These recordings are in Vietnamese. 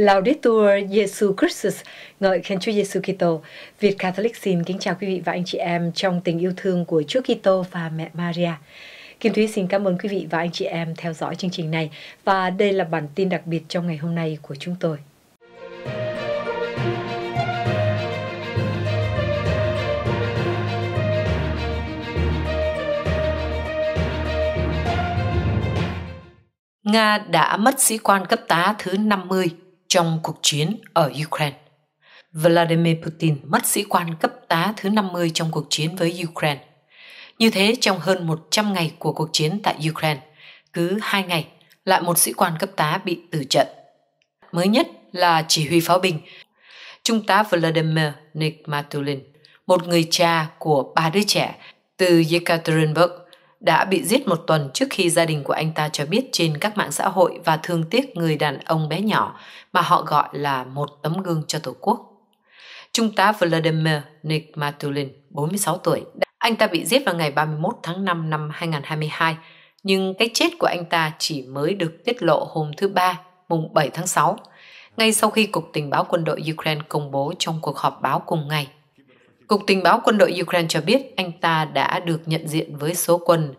Laudetur Jesu Christus, ngợi khen Chúa Giêsu Kitô. Việt Catholic xin kính chào quý vị và anh chị em trong tình yêu thương của Chúa Kitô và mẹ Maria. Kim Thúy xin cảm ơn quý vị và anh chị em theo dõi chương trình này và đây là bản tin đặc biệt trong ngày hôm nay của chúng tôi. Nga đã mất sĩ quan cấp tá thứ 50 trong cuộc chiến ở Ukraine. Vladimir Putin mất sĩ quan cấp tá thứ 50 trong cuộc chiến với Ukraine. Như thế, trong hơn 100 ngày của cuộc chiến tại Ukraine, cứ 2 ngày lại một sĩ quan cấp tá bị tử trận. Mới nhất là chỉ huy pháo binh, Trung tá Vladimir Nikmatulin, một người cha của ba đứa trẻ từ Yekaterinburg, đã bị giết một tuần trước khi gia đình của anh ta cho biết trên các mạng xã hội và thương tiếc người đàn ông bé nhỏ mà họ gọi là một tấm gương cho Tổ quốc. Trung tá Vladimir Nikmatulin, 46 tuổi, anh ta bị giết vào ngày 31 tháng 5 năm 2022, nhưng cái chết của anh ta chỉ mới được tiết lộ hôm thứ Ba, mùng 7 tháng 6, ngay sau khi Cục Tình báo quân đội Ukraine công bố trong cuộc họp báo cùng ngày – Cục tình báo quân đội Ukraine cho biết anh ta đã được nhận diện với số quân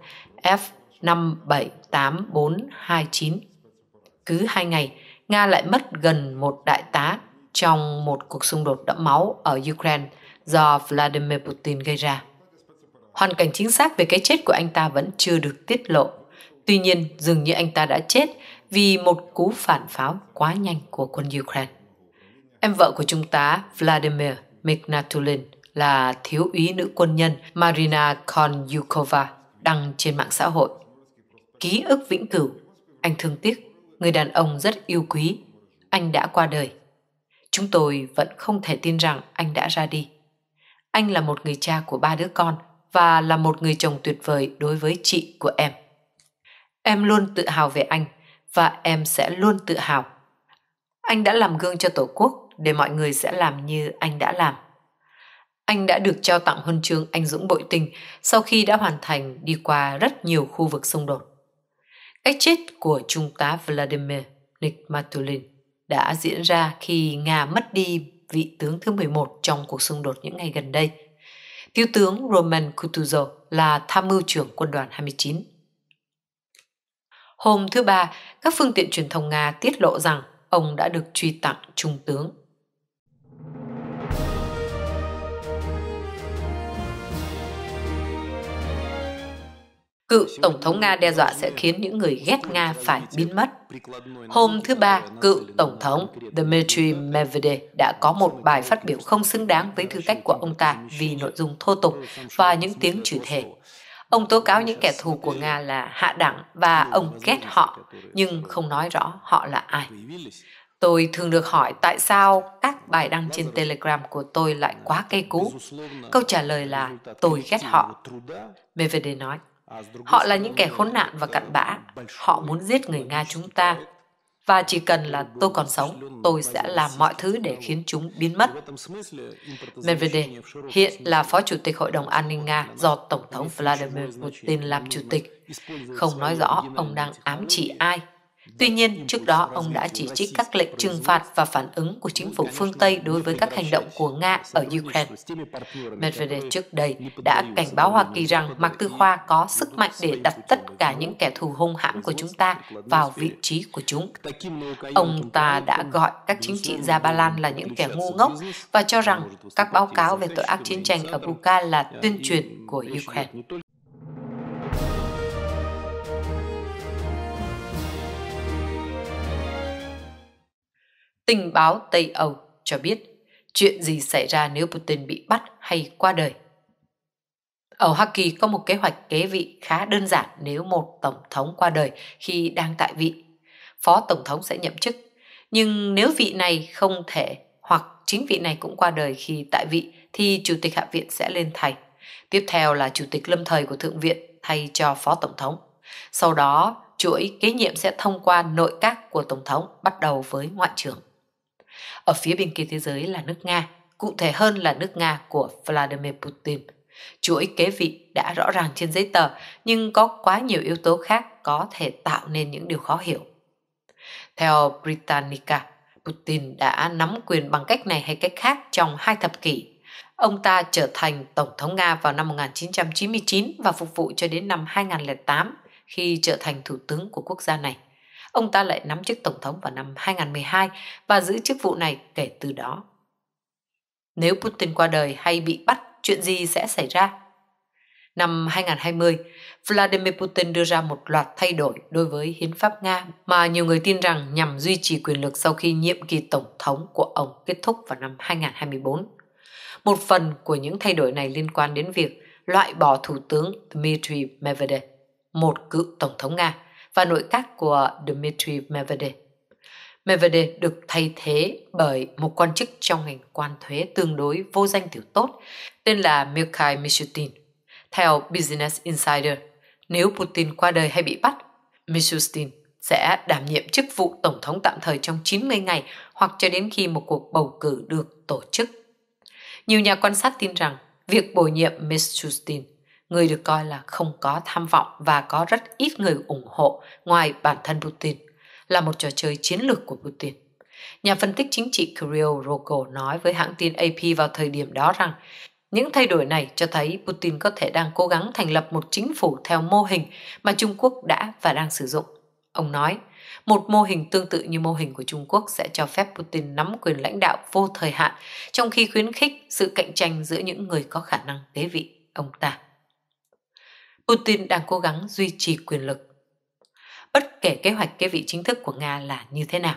F-578429. Cứ hai ngày, Nga lại mất gần một đại tá trong một cuộc xung đột đẫm máu ở Ukraine do Vladimir Putin gây ra. Hoàn cảnh chính xác về cái chết của anh ta vẫn chưa được tiết lộ. Tuy nhiên, dường như anh ta đã chết vì một cú phản pháo quá nhanh của quân Ukraine. Em vợ của Trung tá Vladimir Miknatulin là thiếu úy nữ quân nhân Marina Konyukova đăng trên mạng xã hội. Ký ức vĩnh cửu, anh thương tiếc, người đàn ông rất yêu quý, anh đã qua đời. Chúng tôi vẫn không thể tin rằng anh đã ra đi. Anh là một người cha của ba đứa con và là một người chồng tuyệt vời đối với chị của em. Em luôn tự hào về anh và em sẽ luôn tự hào. Anh đã làm gương cho Tổ quốc để mọi người sẽ làm như anh đã làm. Anh đã được trao tặng huân chương anh dũng bội tình sau khi đã hoàn thành đi qua rất nhiều khu vực xung đột. Cách chết của Trung tá Vladimir Nikmatulin đã diễn ra khi Nga mất đi vị tướng thứ 11 trong cuộc xung đột những ngày gần đây. Thiếu tướng Roman Kutuzov là tham mưu trưởng quân đoàn 29. Hôm thứ Ba, các phương tiện truyền thông Nga tiết lộ rằng ông đã được truy tặng trung tướng Cựu Tổng thống Nga đe dọa sẽ khiến những người ghét Nga phải biến mất. Hôm thứ Ba, cựu Tổng thống Dmitry Medvedev đã có một bài phát biểu không xứng đáng với tư cách của ông ta vì nội dung thô tục và những tiếng chửi thề. Ông tố cáo những kẻ thù của Nga là hạ đẳng và ông ghét họ, nhưng không nói rõ họ là ai. Tôi thường được hỏi tại sao các bài đăng trên Telegram của tôi lại quá cây cú. Câu trả lời là tôi ghét họ. Medvedev nói. À, Họ là những kẻ khốn nạn và cặn bã. Họ muốn giết người Nga chúng ta. Và chỉ cần là tôi còn sống, tôi sẽ làm mọi thứ để khiến chúng biến mất. Medvedev hiện là Phó Chủ tịch Hội đồng An ninh Nga do Tổng thống Vladimir Putin làm Chủ tịch. Không nói rõ ông đang ám chỉ ai Tuy nhiên, trước đó ông đã chỉ trích các lệnh trừng phạt và phản ứng của chính phủ phương Tây đối với các hành động của Nga ở Ukraine. Medvedev trước đây đã cảnh báo Hoa Kỳ rằng Mạc Tư Khoa có sức mạnh để đặt tất cả những kẻ thù hung hãn của chúng ta vào vị trí của chúng. Ông ta đã gọi các chính trị gia Ba Lan là những kẻ ngu ngốc và cho rằng các báo cáo về tội ác chiến tranh ở Buka là tuyên truyền của Ukraine. tình báo Tây Âu cho biết chuyện gì xảy ra nếu Putin bị bắt hay qua đời. Ở Hoa Kỳ có một kế hoạch kế vị khá đơn giản nếu một tổng thống qua đời khi đang tại vị. Phó tổng thống sẽ nhậm chức, nhưng nếu vị này không thể hoặc chính vị này cũng qua đời khi tại vị thì chủ tịch hạ viện sẽ lên thay. Tiếp theo là chủ tịch lâm thời của thượng viện thay cho phó tổng thống. Sau đó, chuỗi kế nhiệm sẽ thông qua nội các của tổng thống bắt đầu với ngoại trưởng. Ở phía bên kia thế giới là nước Nga, cụ thể hơn là nước Nga của Vladimir Putin. Chuỗi kế vị đã rõ ràng trên giấy tờ, nhưng có quá nhiều yếu tố khác có thể tạo nên những điều khó hiểu. Theo Britannica, Putin đã nắm quyền bằng cách này hay cách khác trong hai thập kỷ. Ông ta trở thành Tổng thống Nga vào năm 1999 và phục vụ cho đến năm 2008 khi trở thành thủ tướng của quốc gia này ông ta lại nắm chức tổng thống vào năm 2012 và giữ chức vụ này kể từ đó. Nếu Putin qua đời hay bị bắt, chuyện gì sẽ xảy ra? Năm 2020, Vladimir Putin đưa ra một loạt thay đổi đối với hiến pháp Nga mà nhiều người tin rằng nhằm duy trì quyền lực sau khi nhiệm kỳ tổng thống của ông kết thúc vào năm 2024. Một phần của những thay đổi này liên quan đến việc loại bỏ thủ tướng Dmitry Medvedev, một cựu tổng thống Nga, và nội các của Dmitry Medvedev. Medvedev được thay thế bởi một quan chức trong ngành quan thuế tương đối vô danh tiểu tốt, tên là Mikhail Mishutin. Theo Business Insider, nếu Putin qua đời hay bị bắt, Mishustin sẽ đảm nhiệm chức vụ tổng thống tạm thời trong 90 ngày hoặc cho đến khi một cuộc bầu cử được tổ chức. Nhiều nhà quan sát tin rằng việc bổ nhiệm Mishustin người được coi là không có tham vọng và có rất ít người ủng hộ ngoài bản thân Putin, là một trò chơi chiến lược của Putin. Nhà phân tích chính trị Kirill Rogo nói với hãng tin AP vào thời điểm đó rằng những thay đổi này cho thấy Putin có thể đang cố gắng thành lập một chính phủ theo mô hình mà Trung Quốc đã và đang sử dụng. Ông nói, một mô hình tương tự như mô hình của Trung Quốc sẽ cho phép Putin nắm quyền lãnh đạo vô thời hạn, trong khi khuyến khích sự cạnh tranh giữa những người có khả năng kế vị ông ta. Putin đang cố gắng duy trì quyền lực. Bất kể kế hoạch kế vị chính thức của Nga là như thế nào,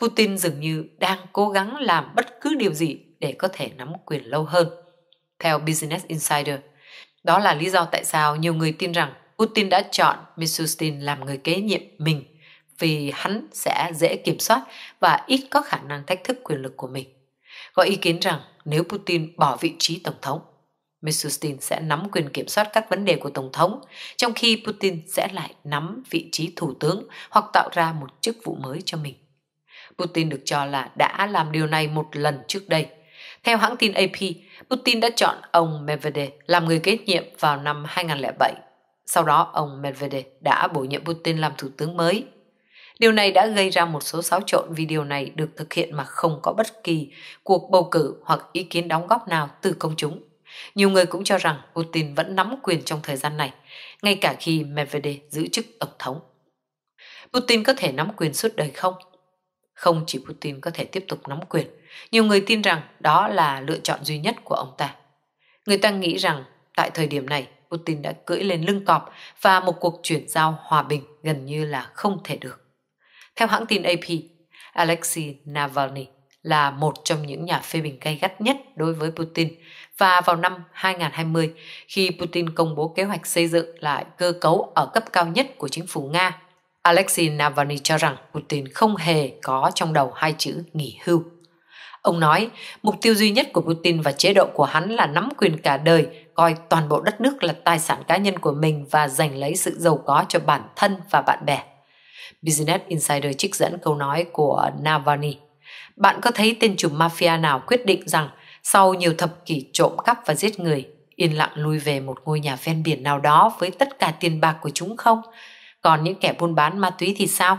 Putin dường như đang cố gắng làm bất cứ điều gì để có thể nắm quyền lâu hơn. Theo Business Insider, đó là lý do tại sao nhiều người tin rằng Putin đã chọn Mishustin làm người kế nhiệm mình vì hắn sẽ dễ kiểm soát và ít có khả năng thách thức quyền lực của mình. Có ý kiến rằng nếu Putin bỏ vị trí tổng thống, Mishustin sẽ nắm quyền kiểm soát các vấn đề của Tổng thống, trong khi Putin sẽ lại nắm vị trí thủ tướng hoặc tạo ra một chức vụ mới cho mình. Putin được cho là đã làm điều này một lần trước đây. Theo hãng tin AP, Putin đã chọn ông Medvedev làm người kế nhiệm vào năm 2007. Sau đó, ông Medvedev đã bổ nhiệm Putin làm thủ tướng mới. Điều này đã gây ra một số xáo trộn vì điều này được thực hiện mà không có bất kỳ cuộc bầu cử hoặc ý kiến đóng góp nào từ công chúng. Nhiều người cũng cho rằng Putin vẫn nắm quyền trong thời gian này, ngay cả khi Medvedev giữ chức tổng thống. Putin có thể nắm quyền suốt đời không? Không chỉ Putin có thể tiếp tục nắm quyền, nhiều người tin rằng đó là lựa chọn duy nhất của ông ta. Người ta nghĩ rằng tại thời điểm này Putin đã cưỡi lên lưng cọp và một cuộc chuyển giao hòa bình gần như là không thể được. Theo hãng tin AP, Alexei Navalny, là một trong những nhà phê bình gay gắt nhất đối với Putin và vào năm 2020 khi Putin công bố kế hoạch xây dựng lại cơ cấu ở cấp cao nhất của chính phủ Nga. Alexei Navalny cho rằng Putin không hề có trong đầu hai chữ nghỉ hưu. Ông nói, mục tiêu duy nhất của Putin và chế độ của hắn là nắm quyền cả đời, coi toàn bộ đất nước là tài sản cá nhân của mình và giành lấy sự giàu có cho bản thân và bạn bè. Business Insider trích dẫn câu nói của Navalny bạn có thấy tên trùm mafia nào quyết định rằng sau nhiều thập kỷ trộm cắp và giết người, yên lặng lui về một ngôi nhà ven biển nào đó với tất cả tiền bạc của chúng không? Còn những kẻ buôn bán ma túy thì sao?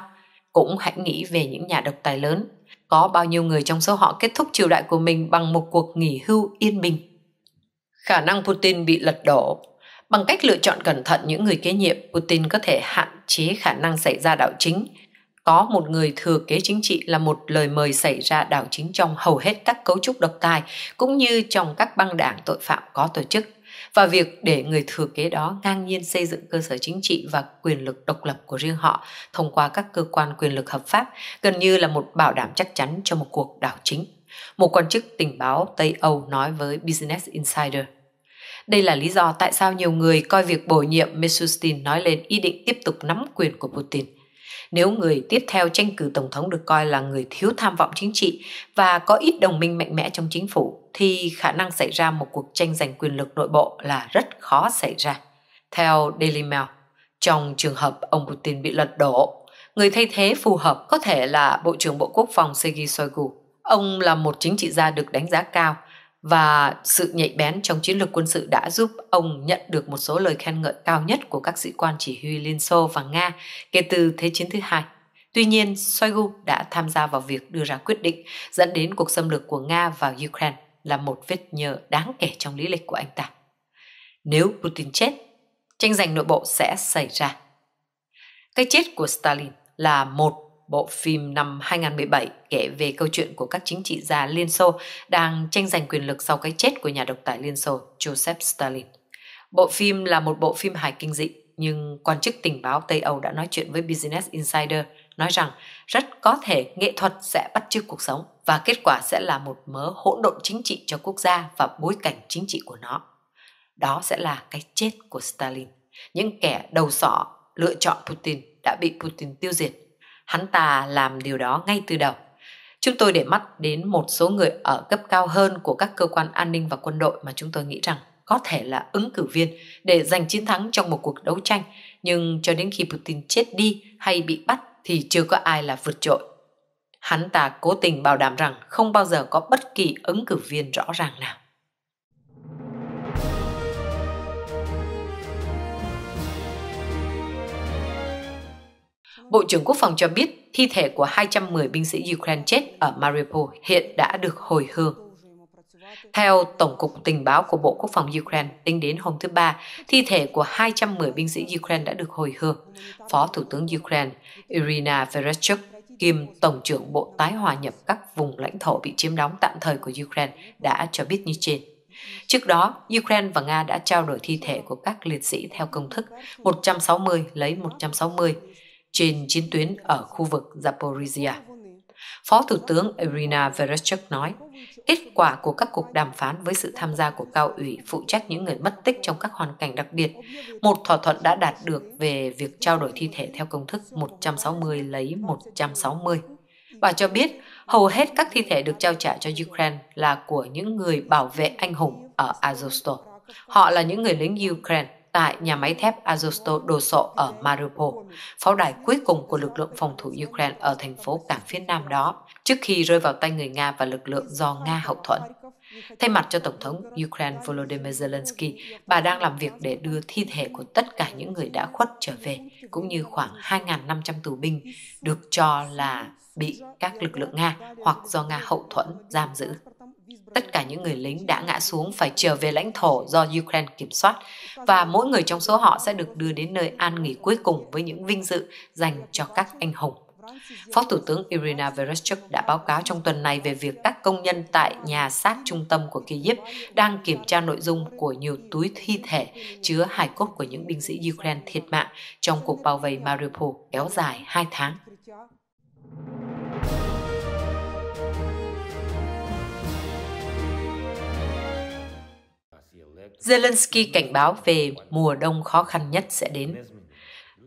Cũng hãy nghĩ về những nhà độc tài lớn. Có bao nhiêu người trong số họ kết thúc triều đại của mình bằng một cuộc nghỉ hưu yên bình? Khả năng Putin bị lật đổ Bằng cách lựa chọn cẩn thận những người kế nhiệm, Putin có thể hạn chế khả năng xảy ra đảo chính – có một người thừa kế chính trị là một lời mời xảy ra đảo chính trong hầu hết các cấu trúc độc tài cũng như trong các băng đảng tội phạm có tổ chức và việc để người thừa kế đó ngang nhiên xây dựng cơ sở chính trị và quyền lực độc lập của riêng họ thông qua các cơ quan quyền lực hợp pháp gần như là một bảo đảm chắc chắn cho một cuộc đảo chính một quan chức tình báo Tây Âu nói với Business Insider. Đây là lý do tại sao nhiều người coi việc bổ nhiệm Mishustin nói lên ý định tiếp tục nắm quyền của Putin nếu người tiếp theo tranh cử tổng thống được coi là người thiếu tham vọng chính trị và có ít đồng minh mạnh mẽ trong chính phủ thì khả năng xảy ra một cuộc tranh giành quyền lực nội bộ là rất khó xảy ra. Theo Daily Mail, trong trường hợp ông Putin bị lật đổ, người thay thế phù hợp có thể là Bộ trưởng Bộ Quốc phòng Sergei Shoigu. Ông là một chính trị gia được đánh giá cao và sự nhạy bén trong chiến lược quân sự đã giúp ông nhận được một số lời khen ngợi cao nhất của các sĩ quan chỉ huy Liên Xô và Nga kể từ Thế chiến thứ hai. Tuy nhiên, Shoigu đã tham gia vào việc đưa ra quyết định dẫn đến cuộc xâm lược của Nga vào Ukraine là một vết nhơ đáng kể trong lý lịch của anh ta. Nếu Putin chết, tranh giành nội bộ sẽ xảy ra. Cái chết của Stalin là một bộ phim năm 2017 kể về câu chuyện của các chính trị gia Liên Xô đang tranh giành quyền lực sau cái chết của nhà độc tài Liên Xô Joseph Stalin. Bộ phim là một bộ phim hài kinh dị, nhưng quan chức tình báo Tây Âu đã nói chuyện với Business Insider nói rằng rất có thể nghệ thuật sẽ bắt chước cuộc sống và kết quả sẽ là một mớ hỗn độn chính trị cho quốc gia và bối cảnh chính trị của nó. Đó sẽ là cái chết của Stalin. Những kẻ đầu sỏ lựa chọn Putin đã bị Putin tiêu diệt hắn ta làm điều đó ngay từ đầu. Chúng tôi để mắt đến một số người ở cấp cao hơn của các cơ quan an ninh và quân đội mà chúng tôi nghĩ rằng có thể là ứng cử viên để giành chiến thắng trong một cuộc đấu tranh, nhưng cho đến khi Putin chết đi hay bị bắt thì chưa có ai là vượt trội. Hắn ta cố tình bảo đảm rằng không bao giờ có bất kỳ ứng cử viên rõ ràng nào. Bộ trưởng Quốc phòng cho biết thi thể của 210 binh sĩ Ukraine chết ở Mariupol hiện đã được hồi hương. Theo Tổng cục Tình báo của Bộ Quốc phòng Ukraine, tính đến hôm thứ Ba, thi thể của 210 binh sĩ Ukraine đã được hồi hương. Phó Thủ tướng Ukraine Irina Vereshchuk kiêm Tổng trưởng Bộ Tái Hòa nhập các vùng lãnh thổ bị chiếm đóng tạm thời của Ukraine đã cho biết như trên. Trước đó, Ukraine và Nga đã trao đổi thi thể của các liệt sĩ theo công thức 160 lấy 160, trên chiến tuyến ở khu vực Zaporizhia. Phó Thủ tướng Irina Vereshchuk nói, kết quả của các cuộc đàm phán với sự tham gia của cao ủy phụ trách những người mất tích trong các hoàn cảnh đặc biệt, một thỏa thuận đã đạt được về việc trao đổi thi thể theo công thức 160 lấy 160. Bà cho biết, hầu hết các thi thể được trao trả cho Ukraine là của những người bảo vệ anh hùng ở Azovstal. Họ là những người lính Ukraine tại nhà máy thép Azosto sộ ở Mariupol, pháo đài cuối cùng của lực lượng phòng thủ Ukraine ở thành phố cảng phía nam đó, trước khi rơi vào tay người Nga và lực lượng do Nga hậu thuẫn. Thay mặt cho Tổng thống Ukraine Volodymyr Zelensky, bà đang làm việc để đưa thi thể của tất cả những người đã khuất trở về, cũng như khoảng 2.500 tù binh được cho là bị các lực lượng Nga hoặc do Nga hậu thuẫn giam giữ. Tất cả những người lính đã ngã xuống phải trở về lãnh thổ do Ukraine kiểm soát và mỗi người trong số họ sẽ được đưa đến nơi an nghỉ cuối cùng với những vinh dự dành cho các anh hùng. Phó Thủ tướng Irina Vereshchuk đã báo cáo trong tuần này về việc các công nhân tại nhà xác trung tâm của Kyiv đang kiểm tra nội dung của nhiều túi thi thể chứa hài cốt của những binh sĩ Ukraine thiệt mạng trong cuộc bao vây Mariupol kéo dài 2 tháng. Zelensky cảnh báo về mùa đông khó khăn nhất sẽ đến.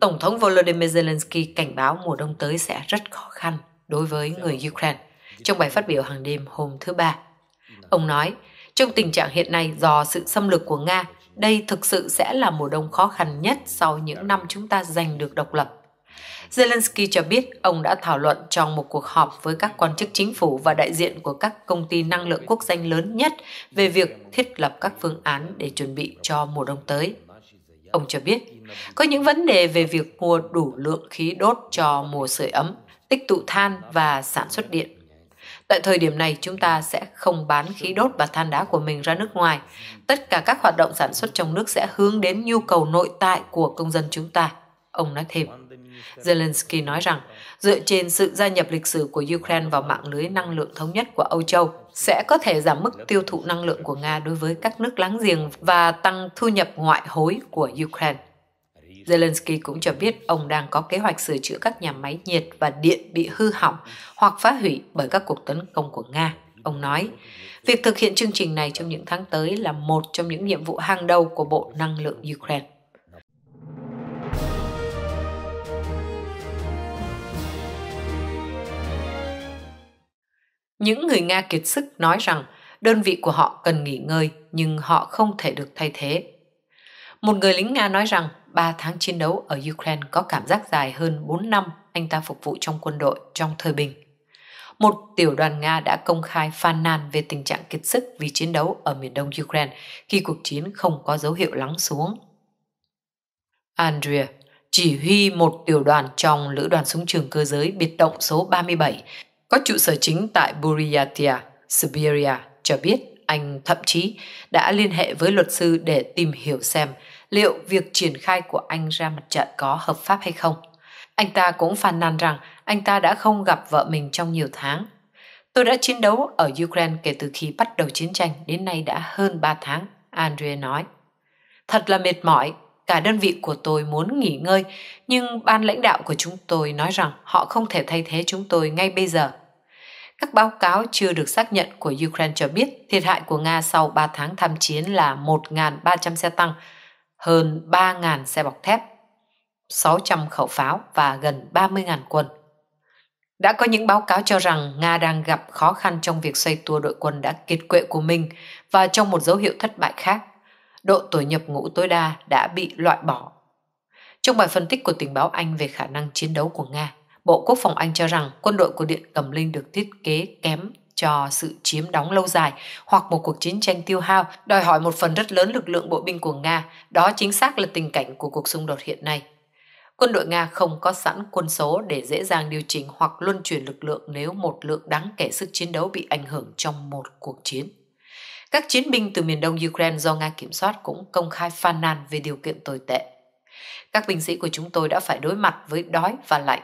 Tổng thống Volodymyr Zelensky cảnh báo mùa đông tới sẽ rất khó khăn đối với người Ukraine trong bài phát biểu hàng đêm hôm thứ Ba. Ông nói, trong tình trạng hiện nay do sự xâm lược của Nga, đây thực sự sẽ là mùa đông khó khăn nhất sau những năm chúng ta giành được độc lập. Zelensky cho biết ông đã thảo luận trong một cuộc họp với các quan chức chính phủ và đại diện của các công ty năng lượng quốc danh lớn nhất về việc thiết lập các phương án để chuẩn bị cho mùa đông tới. Ông cho biết, có những vấn đề về việc mua đủ lượng khí đốt cho mùa sưởi ấm, tích tụ than và sản xuất điện. Tại thời điểm này, chúng ta sẽ không bán khí đốt và than đá của mình ra nước ngoài. Tất cả các hoạt động sản xuất trong nước sẽ hướng đến nhu cầu nội tại của công dân chúng ta, ông nói thêm. Zelensky nói rằng, dựa trên sự gia nhập lịch sử của Ukraine vào mạng lưới năng lượng thống nhất của Âu Châu, sẽ có thể giảm mức tiêu thụ năng lượng của Nga đối với các nước láng giềng và tăng thu nhập ngoại hối của Ukraine. Zelensky cũng cho biết ông đang có kế hoạch sửa chữa các nhà máy nhiệt và điện bị hư hỏng hoặc phá hủy bởi các cuộc tấn công của Nga. Ông nói, việc thực hiện chương trình này trong những tháng tới là một trong những nhiệm vụ hàng đầu của Bộ Năng lượng Ukraine. Những người Nga kiệt sức nói rằng đơn vị của họ cần nghỉ ngơi nhưng họ không thể được thay thế. Một người lính Nga nói rằng 3 tháng chiến đấu ở Ukraine có cảm giác dài hơn 4 năm anh ta phục vụ trong quân đội trong thời bình. Một tiểu đoàn Nga đã công khai phàn nàn về tình trạng kiệt sức vì chiến đấu ở miền đông Ukraine khi cuộc chiến không có dấu hiệu lắng xuống. Andrea chỉ huy một tiểu đoàn trong lữ đoàn súng trường cơ giới biệt động số 37 có trụ sở chính tại Buryatia, Siberia, cho biết anh thậm chí đã liên hệ với luật sư để tìm hiểu xem liệu việc triển khai của anh ra mặt trận có hợp pháp hay không. Anh ta cũng phàn nàn rằng anh ta đã không gặp vợ mình trong nhiều tháng. Tôi đã chiến đấu ở Ukraine kể từ khi bắt đầu chiến tranh đến nay đã hơn 3 tháng, Andre nói. Thật là mệt mỏi, Cả đơn vị của tôi muốn nghỉ ngơi, nhưng ban lãnh đạo của chúng tôi nói rằng họ không thể thay thế chúng tôi ngay bây giờ. Các báo cáo chưa được xác nhận của Ukraine cho biết thiệt hại của Nga sau 3 tháng tham chiến là 1.300 xe tăng, hơn 3.000 xe bọc thép, 600 khẩu pháo và gần 30.000 quân. Đã có những báo cáo cho rằng Nga đang gặp khó khăn trong việc xây tua đội quân đã kiệt quệ của mình và trong một dấu hiệu thất bại khác, độ tuổi nhập ngũ tối đa đã bị loại bỏ. Trong bài phân tích của tình báo Anh về khả năng chiến đấu của Nga, Bộ Quốc phòng Anh cho rằng quân đội của Điện Cầm Linh được thiết kế kém cho sự chiếm đóng lâu dài hoặc một cuộc chiến tranh tiêu hao đòi hỏi một phần rất lớn lực lượng bộ binh của Nga, đó chính xác là tình cảnh của cuộc xung đột hiện nay. Quân đội Nga không có sẵn quân số để dễ dàng điều chỉnh hoặc luân chuyển lực lượng nếu một lượng đáng kể sức chiến đấu bị ảnh hưởng trong một cuộc chiến. Các chiến binh từ miền đông Ukraine do Nga kiểm soát cũng công khai phàn nàn về điều kiện tồi tệ. Các binh sĩ của chúng tôi đã phải đối mặt với đói và lạnh.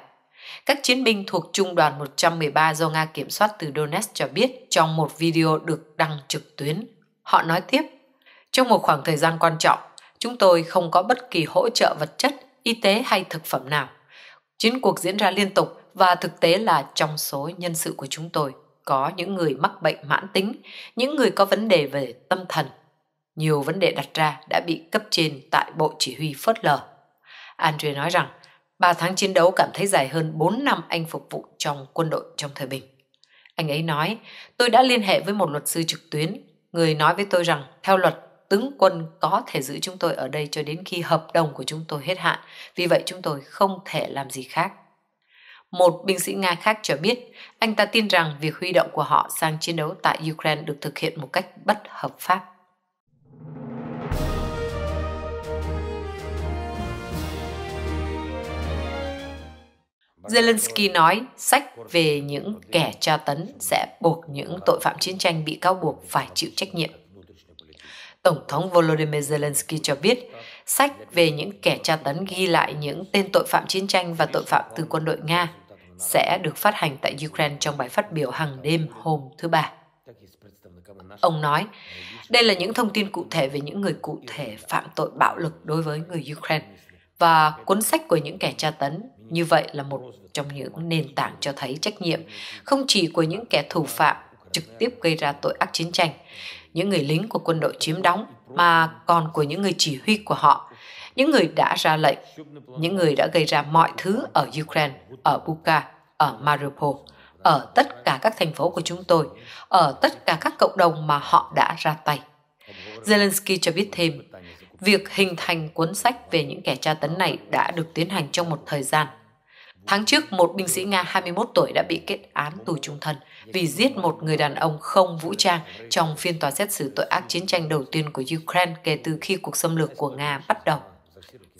Các chiến binh thuộc Trung đoàn 113 do Nga kiểm soát từ Donetsk cho biết trong một video được đăng trực tuyến. Họ nói tiếp, trong một khoảng thời gian quan trọng, chúng tôi không có bất kỳ hỗ trợ vật chất, y tế hay thực phẩm nào. Chiến cuộc diễn ra liên tục và thực tế là trong số nhân sự của chúng tôi có những người mắc bệnh mãn tính, những người có vấn đề về tâm thần. Nhiều vấn đề đặt ra đã bị cấp trên tại Bộ Chỉ huy phớt lờ. Andre nói rằng, 3 tháng chiến đấu cảm thấy dài hơn 4 năm anh phục vụ trong quân đội trong thời bình. Anh ấy nói, tôi đã liên hệ với một luật sư trực tuyến. Người nói với tôi rằng, theo luật, tướng quân có thể giữ chúng tôi ở đây cho đến khi hợp đồng của chúng tôi hết hạn. Vì vậy chúng tôi không thể làm gì khác. Một binh sĩ Nga khác cho biết, anh ta tin rằng việc huy động của họ sang chiến đấu tại Ukraine được thực hiện một cách bất hợp pháp. Zelensky nói sách về những kẻ tra tấn sẽ buộc những tội phạm chiến tranh bị cáo buộc phải chịu trách nhiệm. Tổng thống Volodymyr Zelensky cho biết, sách về những kẻ tra tấn ghi lại những tên tội phạm chiến tranh và tội phạm từ quân đội Nga sẽ được phát hành tại Ukraine trong bài phát biểu hàng đêm hôm thứ Ba. Ông nói, đây là những thông tin cụ thể về những người cụ thể phạm tội bạo lực đối với người Ukraine và cuốn sách của những kẻ tra tấn như vậy là một trong những nền tảng cho thấy trách nhiệm không chỉ của những kẻ thủ phạm trực tiếp gây ra tội ác chiến tranh, những người lính của quân đội chiếm đóng mà còn của những người chỉ huy của họ, những người đã ra lệnh, những người đã gây ra mọi thứ ở Ukraine, ở Buka, ở Mariupol, ở tất cả các thành phố của chúng tôi, ở tất cả các cộng đồng mà họ đã ra tay. Zelensky cho biết thêm, việc hình thành cuốn sách về những kẻ tra tấn này đã được tiến hành trong một thời gian. Tháng trước, một binh sĩ Nga 21 tuổi đã bị kết án tù trung thân vì giết một người đàn ông không vũ trang trong phiên tòa xét xử tội ác chiến tranh đầu tiên của Ukraine kể từ khi cuộc xâm lược của Nga bắt đầu.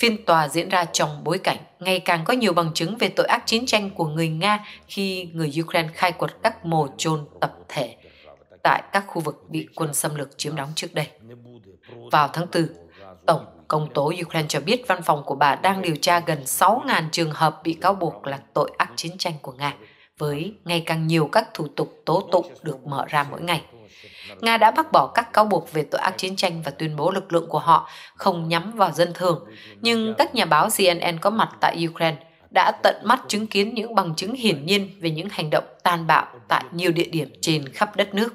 Phiên tòa diễn ra trong bối cảnh ngày càng có nhiều bằng chứng về tội ác chiến tranh của người Nga khi người Ukraine khai quật các mồ chôn tập thể tại các khu vực bị quân xâm lược chiếm đóng trước đây. Vào tháng 4, Tổng công tố Ukraine cho biết văn phòng của bà đang điều tra gần 6.000 trường hợp bị cáo buộc là tội ác chiến tranh của Nga với ngày càng nhiều các thủ tục tố tụng được mở ra mỗi ngày. Nga đã bác bỏ các cáo buộc về tội ác chiến tranh và tuyên bố lực lượng của họ không nhắm vào dân thường, nhưng các nhà báo CNN có mặt tại Ukraine đã tận mắt chứng kiến những bằng chứng hiển nhiên về những hành động tàn bạo tại nhiều địa điểm trên khắp đất nước.